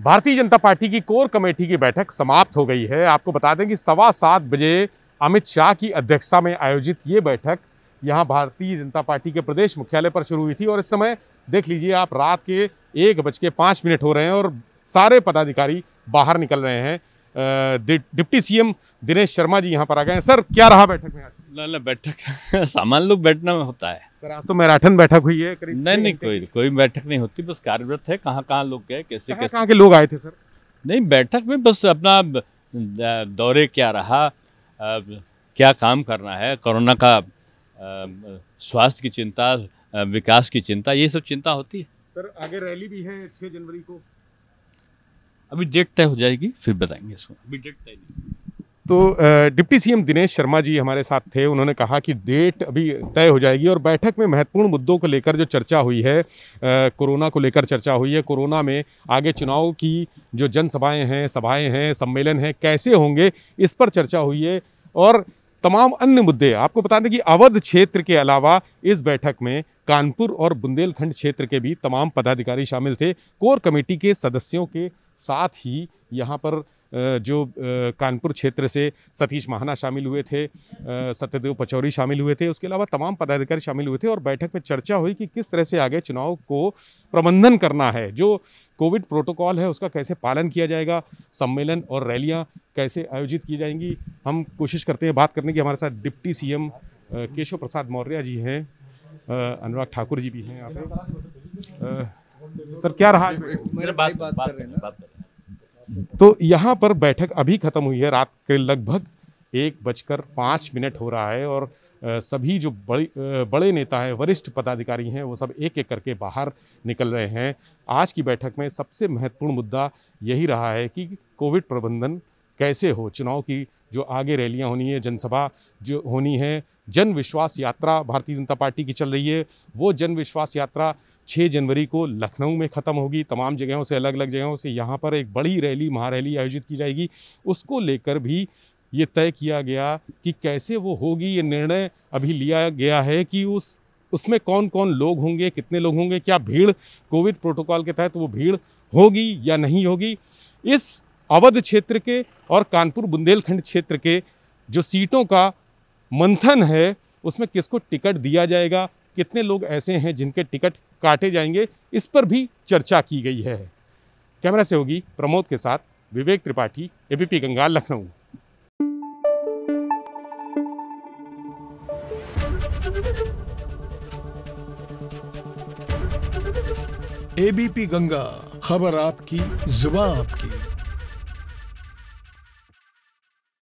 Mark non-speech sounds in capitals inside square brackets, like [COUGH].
भारतीय जनता पार्टी की कोर कमेटी की बैठक समाप्त हो गई है आपको बता दें कि सवा सात बजे अमित शाह की अध्यक्षता में आयोजित ये बैठक यहाँ भारतीय जनता पार्टी के प्रदेश मुख्यालय पर शुरू हुई थी और इस समय देख लीजिए आप रात के एक बज के पाँच मिनट हो रहे हैं और सारे पदाधिकारी बाहर निकल रहे हैं डिप्टी सीएम दिनेश शर्मा जी यहाँ पर आ गए हैं सर क्या रहा बैठक में आज बैठक [LAUGHS] सामान्य लोग बैठना होता है तो मैराथन बैठक हुई है करीब नहीं नहीं कोई कोई बैठक नहीं होती बस कार्यरत है कहाँ कहाँ लोग गए कैसे कैसे कहाँ के लोग आए थे सर नहीं बैठक में बस अपना दौरे क्या रहा क्या काम करना है कोरोना का स्वास्थ्य की चिंता विकास की चिंता ये सब चिंता होती है सर आगे रैली भी है छः जनवरी को अभी डेट तय हो जाएगी फिर बताएंगे इसको अभी डेट तय नहीं तो डिप्टी सीएम दिनेश शर्मा जी हमारे साथ थे उन्होंने कहा कि डेट अभी तय हो जाएगी और बैठक में महत्वपूर्ण मुद्दों को लेकर जो चर्चा हुई है कोरोना को लेकर चर्चा हुई है कोरोना में आगे चुनाव की जो जनसभाएं हैं सभाएं हैं सम्मेलन हैं कैसे होंगे इस पर चर्चा हुई है और तमाम अन्य मुद्दे आपको बता दें कि अवध क्षेत्र के अलावा इस बैठक में कानपुर और बुंदेलखंड क्षेत्र के भी तमाम पदाधिकारी शामिल थे कोर कमेटी के सदस्यों के साथ ही यहाँ पर जो कानपुर क्षेत्र से सतीश महाना शामिल हुए थे सत्यदेव पचौरी शामिल हुए थे उसके अलावा तमाम पदाधिकारी शामिल हुए थे और बैठक में चर्चा हुई कि किस तरह से आगे चुनाव को प्रबंधन करना है जो कोविड प्रोटोकॉल है उसका कैसे पालन किया जाएगा सम्मेलन और रैलियाँ कैसे आयोजित की जाएंगी हम कोशिश करते हैं बात करने की हमारे साथ डिप्टी सी केशव प्रसाद मौर्य जी हैं अनुराग ठाकुर जी भी हैं यहाँ पर सर क्या रहा मेरे बात बात कर रहे हैं तो यहाँ पर बैठक अभी ख़त्म हुई है रात के लगभग एक बजकर पाँच मिनट हो रहा है और सभी जो बड़ी बड़े नेता हैं वरिष्ठ पदाधिकारी हैं वो सब एक एक करके बाहर निकल रहे हैं आज की बैठक में सबसे महत्वपूर्ण मुद्दा यही रहा है कि कोविड प्रबंधन कैसे हो चुनाव की जो आगे रैलियां होनी है जनसभा जो होनी है जन विश्वास यात्रा भारतीय जनता पार्टी की चल रही है वो जन विश्वास यात्रा छः जनवरी को लखनऊ में ख़त्म होगी तमाम जगहों से अलग अलग जगहों से यहाँ पर एक बड़ी रैली महारैली आयोजित की जाएगी उसको लेकर भी ये तय किया गया कि कैसे वो होगी ये निर्णय अभी लिया गया है कि उस उसमें कौन कौन लोग होंगे कितने लोग होंगे क्या भीड़ कोविड प्रोटोकॉल के तहत वो भीड़ होगी या नहीं होगी इस अवध क्षेत्र के और कानपुर बुंदेलखंड क्षेत्र के जो सीटों का मंथन है उसमें किसको टिकट दिया जाएगा कितने लोग ऐसे हैं जिनके टिकट काटे जाएंगे इस पर भी चर्चा की गई है कैमरा से होगी प्रमोद के साथ विवेक त्रिपाठी एबीपी गंगा लखनऊ एबीपी गंगा खबर आपकी जुबा आपकी